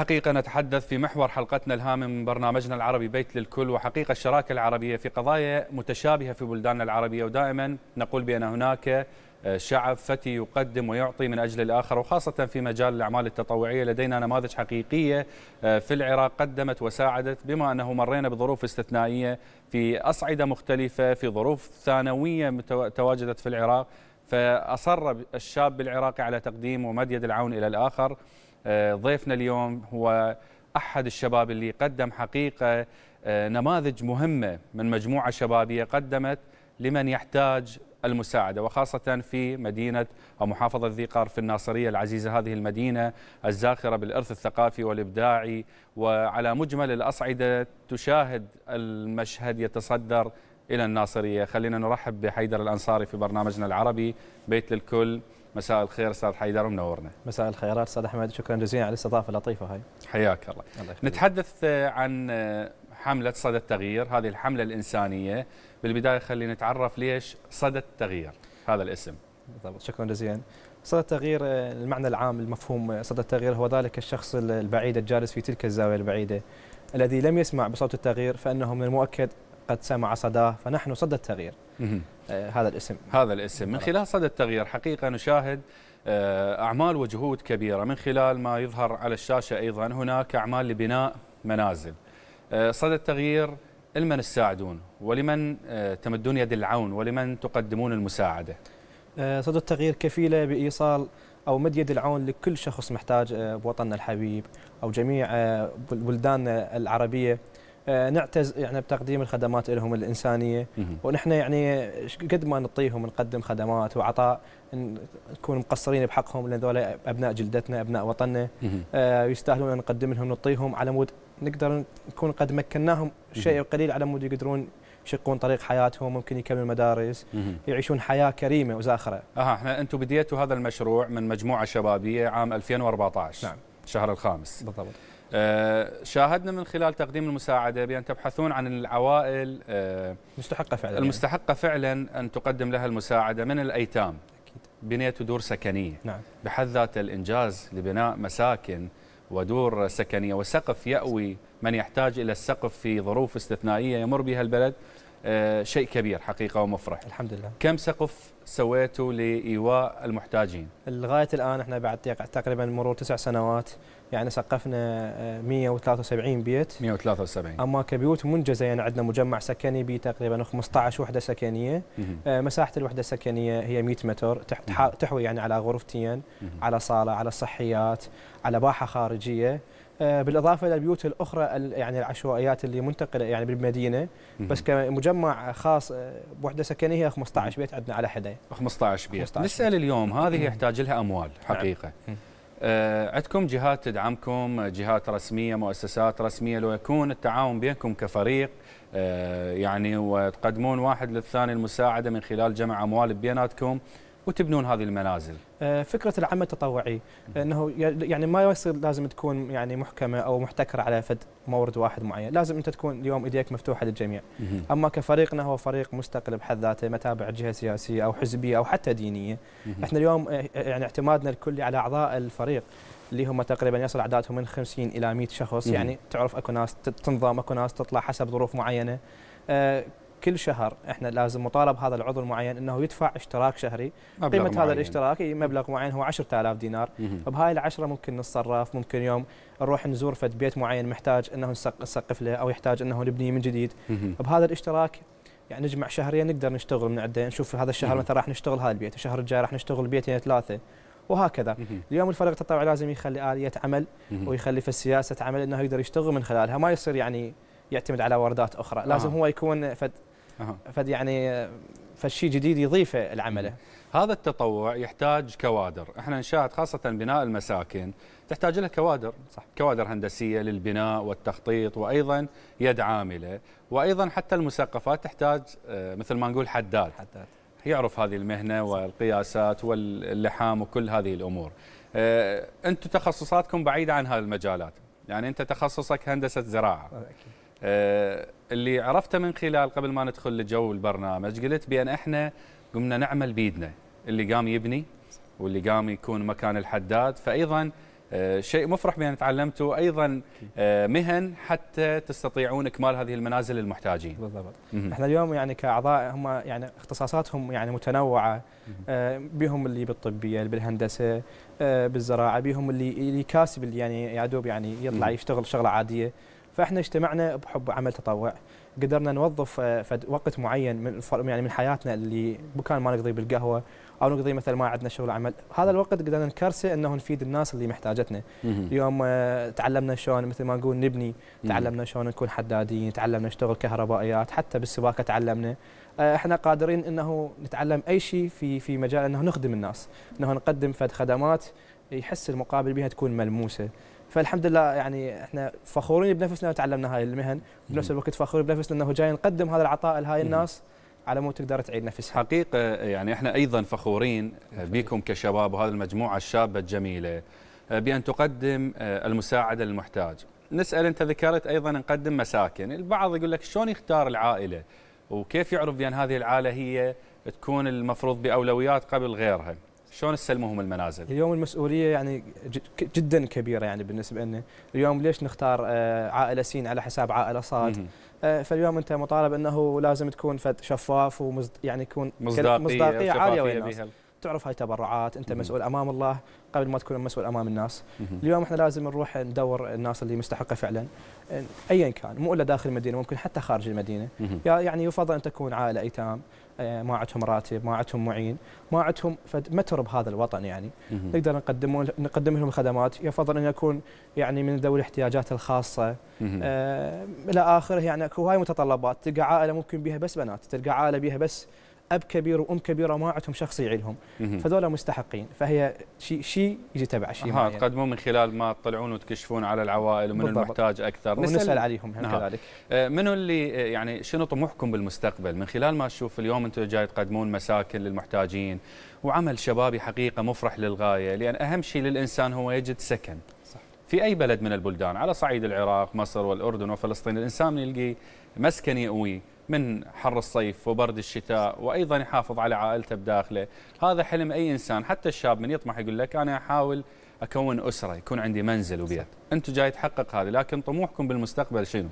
حقيقة نتحدث في محور حلقتنا الهامة من برنامجنا العربي بيت للكل وحقيقة الشراكة العربية في قضايا متشابهة في بلداننا العربية ودائما نقول بأن هناك آه، شعب فتي يقدم ويعطي من أجل الآخر وخاصة في مجال الأعمال التطوعية لدينا نماذج حقيقية آه، في العراق قدمت وساعدت بما أنه مرينا بظروف استثنائية في أصعدة مختلفة في ظروف ثانوية تواجدت في العراق فأصر الشاب العراقي على تقديم ومد يد العون إلى الآخر آه، ضيفنا اليوم هو احد الشباب اللي قدم حقيقه آه، نماذج مهمه من مجموعه شبابيه قدمت لمن يحتاج المساعدة وخاصة في مدينة أو محافظة ذي في الناصرية العزيزة هذه المدينة الزاخرة بالإرث الثقافي والإبداعي وعلى مجمل الأصعدة تشاهد المشهد يتصدر إلى الناصرية خلينا نرحب بحيدر الأنصاري في برنامجنا العربي بيت للكل مساء الخير استاذ حيدر منورنا مساء الخيرات استاذ احمد شكرا جزيلا على الاستضافه اللطيفه هاي حياك الله, الله نتحدث آه، عن آه، حمله صدى التغيير هذه الحمله الانسانيه بالبدايه خلينا نتعرف ليش صدى التغيير هذا الاسم بالضبط شكرا جزيلا صدى التغيير آه، المعنى العام المفهوم صدى التغيير هو ذلك الشخص البعيد الجالس في تلك الزاويه البعيده الذي لم يسمع بصوت التغيير فانه من المؤكد قد سمع صداه فنحن صدى التغيير آه، هذا الاسم هذا الاسم من خلال صدى التغيير حقيقه نشاهد آه، اعمال وجهود كبيره من خلال ما يظهر على الشاشه ايضا هناك اعمال لبناء منازل آه، صدى التغيير لمن تساعدون ولمن تمدون يد العون ولمن تقدمون المساعده صدى التغيير كفيله بايصال او مد يد العون لكل شخص محتاج بوطننا الحبيب او جميع بلداننا العربيه آه، نعتز يعني بتقديم الخدمات لهم الانسانيه ونحن يعني قد ما نعطيهم نقدم خدمات وعطاء نكون مقصرين بحقهم لان ذولا ابناء جلدتنا ابناء وطننا آه، يستاهلون نقدم لهم نعطيهم على مود نقدر نكون قد مكناهم شيء قليل على مود يقدرون يشقون طريق حياتهم ممكن يكمل مدارس يعيشون حياه كريمه وزاخره. اها احنا انتم بديتوا هذا المشروع من مجموعه شبابيه عام 2014 نعم الشهر الخامس بالضبط آه، شاهدنا من خلال تقديم المساعدة بأن تبحثون عن العوائل المستحقه آه، فعلا يعني. المستحقة فعلا أن تقدم لها المساعدة من الأيتام أكيد. بنيت دور سكنية نعم. بحد ذات الإنجاز لبناء مساكن ودور سكنية وسقف يأوي من يحتاج إلى السقف في ظروف استثنائية يمر بها البلد آه، شيء كبير حقيقة ومفرح الحمد لله كم سقف سويتوا لإيواء المحتاجين؟ لغاية الآن احنا بعد تقريبا مرور تسع سنوات يعني سقفنا 173 آه، بيت 173 اما كبيوت منجزه يعني عندنا مجمع سكني به تقريبا 15 وحده سكنيه آه، مساحه الوحده السكنيه هي 100 متر تحوي يعني على غرفتين على صاله على صحيات على باحه خارجيه آه، بالاضافه الى البيوت الاخرى يعني العشوائيات اللي منتقله يعني بالمدينه بس كمجمع خاص بوحده آه، سكنيه 15 بيت عندنا على حده 15 بيت 15 نسال اليوم هذه يحتاج لها اموال نعم. حقيقه آه، عندكم جهات تدعمكم جهات رسميه مؤسسات رسميه لو يكون التعاون بينكم كفريق يعني وتقدمون واحد للثاني المساعده من خلال جمع اموال بيناتكم وتبنون هذه المنازل؟ آه، فكره العمل التطوعي انه يعني ما يصير لازم تكون يعني محكمه او محتكره على فد مورد واحد معين، لازم انت تكون اليوم ايديك مفتوحه للجميع. اما كفريقنا هو فريق مستقل بحد ذاته متابع جهه سياسيه او حزبيه او حتى دينيه. احنا اليوم آه، يعني اعتمادنا الكلي على اعضاء الفريق اللي هم تقريبا يصل اعدادهم من 50 الى 100 شخص يعني تعرف اكو ناس تنضم اكو ناس تطلع حسب ظروف معينه. آه، كل شهر احنا لازم مطالب هذا العضو المعين انه يدفع اشتراك شهري قيمه معين. هذا الاشتراك مبلغ معين هو 10000 دينار بهاي العشره ممكن نتصرف ممكن يوم نروح نزور فد بيت معين محتاج انه نسقف له او يحتاج انه نبنيه من جديد بهذا الاشتراك يعني نجمع شهريا نقدر نشتغل من عنده نشوف هذا الشهر مثلا راح نشتغل هذا البيت الشهر الجاي راح نشتغل بيتين ثلاثه وهكذا اليوم الفريق التطوعي لازم يخلي اليه عمل ويخلي في سياسه عمل انه يقدر يشتغل من خلالها ما يصير يعني يعتمد على واردات اخرى لازم آه. هو يكون فد فد يعني فشي جديد يضيفه لعمله هذا التطوع يحتاج كوادر احنا نشاهد خاصه بناء المساكن تحتاج لها كوادر صح. كوادر هندسيه للبناء والتخطيط وايضا يد عامله وايضا حتى المسقفات تحتاج آه، مثل ما نقول حداد, حداد. يعرف هذه المهنه والقياسات واللحام وكل هذه الامور آه، انتم تخصصاتكم بعيده عن هذه المجالات يعني انت تخصصك هندسه زراعه أكيد. آه، اللي عرفته من خلال قبل ما ندخل لجو البرنامج قلت بان احنا قمنا نعمل بيدنا اللي قام يبني واللي قام يكون مكان الحداد فايضا آه، شيء مفرح بان تعلمتوا ايضا آه، مهن حتى تستطيعون اكمال هذه المنازل للمحتاجين. بالضبط. احنا اليوم يعني كاعضاء هم يعني اختصاصاتهم يعني متنوعه آه، بهم اللي بالطبيه، اللي بالهندسه، بالزراعه، بهم اللي اللي كاسب اللي يعني يا دوب يعني يطلع يشتغل شغله عاديه. فاحنا اجتمعنا بحب عمل تطوع قدرنا نوظف آه، فد وقت معين من يعني من حياتنا اللي مكان ما نقضيه بالقهوه او نقضي مثلا ما عندنا شغل عمل هذا الوقت قدرنا نكرسه انه نفيد الناس اللي محتاجتنا اليوم آه، تعلمنا شلون مثل ما نقول نبني تعلمنا شلون نكون حدادين تعلمنا نشتغل كهربائيات حتى بالسباكه تعلمنا آه، احنا قادرين انه نتعلم اي شيء في في مجال انه نخدم الناس انه نقدم فد خدمات يحس المقابل بها تكون ملموسه فالحمد لله يعني احنا فخورين بنفسنا وتعلمنا هاي المهن بنفس الوقت فخورين بنفسنا انه جاي نقدم هذا العطاء لهاي الناس على مود تقدر تعيد نفسها حقيقه يعني احنا ايضا فخورين آه، بكم كشباب وهذه المجموعه الشابه الجميله آه، بان تقدم آه، المساعده للمحتاج نسال انت ذكرت ايضا نقدم مساكن البعض يقول لك شلون يختار العائله وكيف يعرف بان هذه العائله هي تكون المفروض باولويات قبل غيرها شلون تسلموهم المنازل؟ اليوم المسؤوليه يعني جدا كبيره يعني بالنسبه لنا، اليوم ليش نختار آه، عائله سين على حساب عائله صاد؟ آه، فاليوم انت مطالب انه لازم تكون فد شفاف ومز يعني يكون مصداقيه, مصداقية عاليه تعرف هاي تبرعات انت مسؤول امام الله قبل ما تكون مسؤول امام الناس اليوم احنا لازم نروح ندور الناس اللي مستحقه فعلا ايا كان مو الا داخل المدينه ممكن حتى خارج المدينه يعني يفضل ان تكون عائله ايتام ما عندهم راتب ما عندهم معين ما عندهم فمتر بهذا الوطن يعني نقدر نقدم نقدم لهم الخدمات يفضل ان يكون يعني من ذوي الاحتياجات الخاصه آه الى اخره يعني اكو هاي متطلبات تلقى عائله ممكن بها بس بنات تلقى عائله بها بس اب كبير وام كبيره ما عندهم شخص يعيلهم فذولا مستحقين فهي شيء شيء يجي تبع شيء ها تقدمون من خلال ما تطلعون وتكشفون على العوائل ومن بالضبط. المحتاج اكثر ونسال, عليهم هم نعم. كذلك آه، منو اللي آه، يعني شنو طموحكم بالمستقبل من خلال ما تشوف اليوم انتم جاي تقدمون مساكن للمحتاجين وعمل شبابي حقيقه مفرح للغايه لان اهم شيء للانسان هو يجد سكن صح. في اي بلد من البلدان على صعيد العراق مصر والاردن وفلسطين الانسان يلقي مسكن يأويه من حر الصيف وبرد الشتاء وايضا يحافظ على عائلته بداخله هذا حلم اي انسان حتى الشاب من يطمح يقول لك انا احاول اكون اسره يكون عندي منزل وبيت انتم جاي تحقق هذا لكن طموحكم بالمستقبل شنو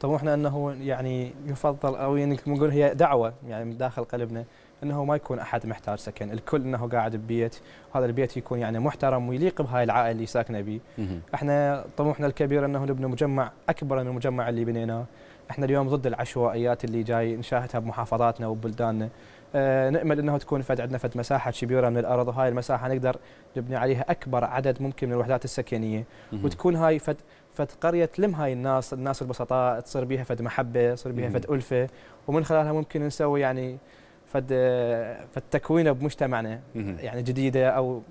طموحنا انه يعني يفضل او يعني نقول هي دعوه يعني من داخل قلبنا انه ما يكون احد محتاج سكن، الكل انه قاعد ببيت، وهذا البيت يكون يعني محترم ويليق بهاي العائله اللي ساكنه به. احنا طموحنا الكبير انه نبني مجمع اكبر من المجمع اللي بنيناه، احنا اليوم ضد العشوائيات اللي جاي نشاهدها بمحافظاتنا وبلداننا أه نامل انه تكون فد عندنا فد مساحه شبيره من الارض وهاي المساحه نقدر نبني عليها اكبر عدد ممكن من الوحدات السكنيه وتكون هاي فد فد قريه تلم هاي الناس الناس البسطاء تصير بيها فد محبه تصير بيها فد الفه ومن خلالها ممكن نسوي يعني فد فالتكوينه بمجتمعنا يعني جديده او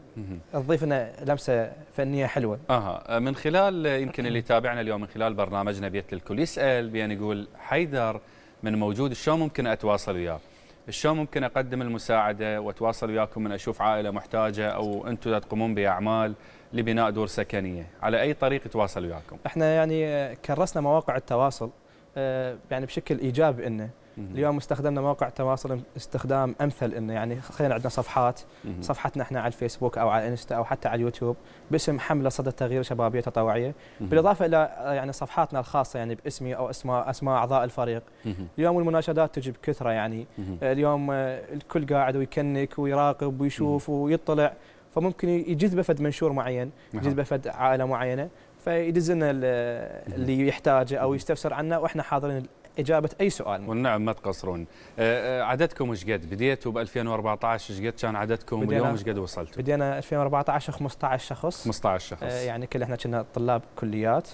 تضيف لنا لمسه فنيه حلوه. اها آه، من خلال يمكن اللي يتابعنا اليوم من خلال برنامجنا بيت للكل يسال بان يقول حيدر من موجود شلون ممكن اتواصل وياه؟ شلون ممكن اقدم المساعده واتواصل وياكم من اشوف عائله محتاجه او انتم تقومون باعمال لبناء دور سكنيه، على اي طريق يتواصل وياكم؟ احنا يعني كرسنا مواقع التواصل آه، يعني بشكل ايجابي انه اليوم استخدمنا مواقع التواصل استخدام امثل انه يعني خلينا عندنا صفحات صفحتنا احنا على الفيسبوك او على انستا او حتى على اليوتيوب باسم حمله صدى التغيير شبابيه تطوعيه بالاضافه الى آه، يعني صفحاتنا الخاصه يعني باسمي او اسماء اسماء اعضاء الفريق اليوم المناشدات تجي بكثره يعني آه، اليوم آه، الكل قاعد ويكنك ويراقب ويشوف ويطلع فممكن يجذب فد منشور معين يجذب نعم. فد عائله معينه فيدز لنا اللي يحتاجه او يستفسر عنه واحنا حاضرين اجابه اي سؤال والنعم ما تقصرون أه، أه، عددكم ايش قد بديتوا ب 2014 ايش قد كان عددكم واليوم ايش قد وصلتوا بدينا 2014 15 شخص 15 شخص أه، يعني كل احنا كنا طلاب كليات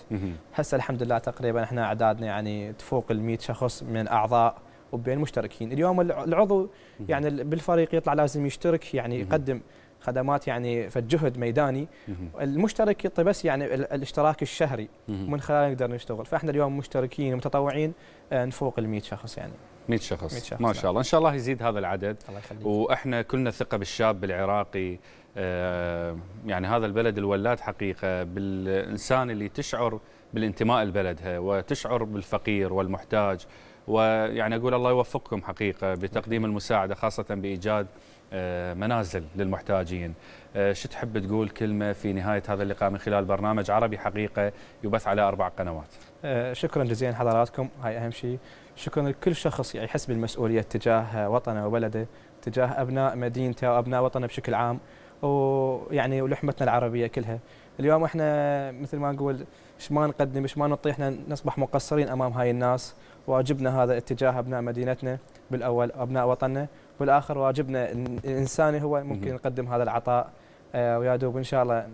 هسه الحمد لله تقريبا احنا اعدادنا يعني تفوق ال 100 شخص من اعضاء وبين مشتركين اليوم العضو يعني بالفريق يطلع لازم يشترك يعني يقدم خدمات يعني فجهد ميداني المشترك يعطي بس يعني الاشتراك الشهري من خلاله نقدر نشتغل فاحنا اليوم مشتركين ومتطوعين آه، نفوق ال 100 شخص يعني 100 شخص. شخص ما شاء الله ان شاء الله يزيد هذا العدد الله يخليك. واحنا كلنا ثقه بالشاب العراقي آه، يعني هذا البلد الولاد حقيقه بالانسان اللي تشعر بالانتماء لبلدها وتشعر بالفقير والمحتاج ويعني اقول الله يوفقكم حقيقه بتقديم المساعده خاصه بايجاد آه، منازل للمحتاجين آه، شو تحب تقول كلمة في نهاية هذا اللقاء من خلال برنامج عربي حقيقة يبث على أربع قنوات آه، شكرا جزيلا حضراتكم هاي أهم شيء شكرا لكل شخص يعني يحس بالمسؤولية تجاه وطنه وبلده تجاه أبناء مدينته وأبناء وطنه بشكل عام ويعني ولحمتنا العربية كلها اليوم احنا مثل ما نقول ايش ما نقدم ايش ما نعطي احنا نصبح مقصرين امام هاي الناس واجبنا هذا اتجاه ابناء مدينتنا بالاول ابناء وطننا بالاخر واجبنا الانساني هو ممكن نقدم هذا العطاء آه، ويا دوب ان شاء الله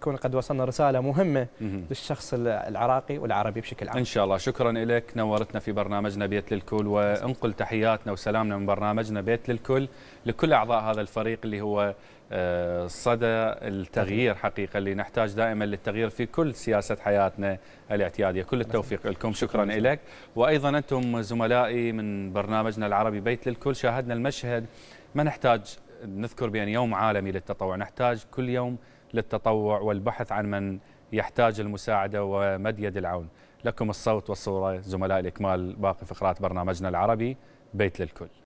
نكون قد وصلنا رساله مهمه للشخص العراقي والعربي بشكل عام. ان شاء الله شكرا لك نورتنا في برنامجنا بيت للكل وانقل تحياتنا وسلامنا من برنامجنا بيت للكل لكل اعضاء هذا الفريق اللي هو آه، صدى التغيير حقيقة اللي نحتاج دائما للتغيير في كل سياسة حياتنا الاعتيادية كل التوفيق لكم شكرا لك وأيضا أنتم زملائي من برنامجنا العربي بيت للكل شاهدنا المشهد ما نحتاج نذكر بأن يوم عالمي للتطوع نحتاج كل يوم للتطوع والبحث عن من يحتاج المساعدة ومد يد العون لكم الصوت والصورة زملائي الإكمال باقي فقرات برنامجنا العربي بيت للكل